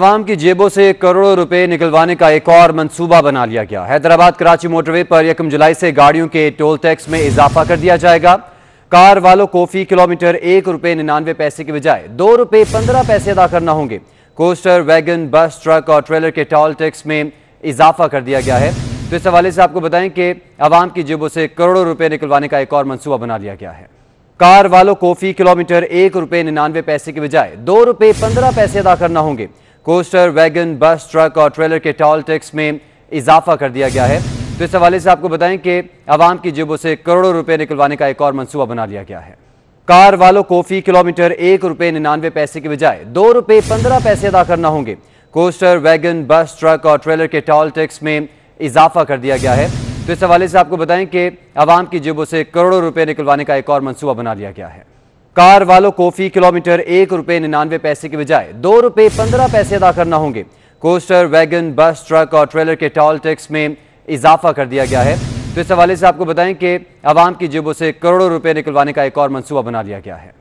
आवाम की जेबों से करोड़ों रुपए निकलवाने का एक और मंसूबा बना लिया गया हैदराबाद कराची मोटरवे पर एकम जुलाई से गाड़ियों के टोल टैक्स में इजाफा कर दिया जाएगा कार वालों को फी किलोमीटर एक रुपए निन्यानवे पैसे के बजाय दो रुपए पंद्रह पैसे अदा करना होंगे कोस्टर वैगन बस ट्रक और ट्रेलर के टोल टैक्स में इजाफा कर दिया गया है तो इस हवाले से आपको बताएं कि आवाम की जेबों से करोड़ों रुपए निकलवाने का एक और मंसूबा बना लिया गया है कार वालों को फी किलोमीटर एक रुपए निन्यानवे पैसे के बजाय दो रुपए पंद्रह पैसे अदा करना होंगे कोस्टर वैगन बस ट्रक और ट्रेलर के टॉल टैक्स में इजाफा कर दिया गया है तो इस हवाले से आपको बताएं कि आवाम की जेबों से करोड़ों रुपए निकलवाने का एक और मनसूबा बना लिया गया है कार वालों को फी किलोमीटर एक रुपये निन्यानवे पैसे के बजाय दो रुपये पंद्रह पैसे अदा करना होंगे कोस्टर वैगन बस ट्रक और ट्रेलर के टॉल टैक्स में इजाफा कर दिया गया है तो इस हवाले से आपको बताएं कि आवाम की जेबों से करोड़ों रुपए निकलवाने का एक और मनसूबा बना लिया गया है कार वालों को फी किलोमीटर एक रुपये निन्यानवे पैसे के बजाय दो रुपये पंद्रह पैसे अदा करना होंगे कोस्टर वैगन बस ट्रक और ट्रेलर के टॉल टैक्स में इजाफा कर दिया गया है तो इस हवाले से आपको बताएं कि आवाम की जेबों से करोड़ों रुपए निकलवाने का एक और मंसूबा बना लिया गया है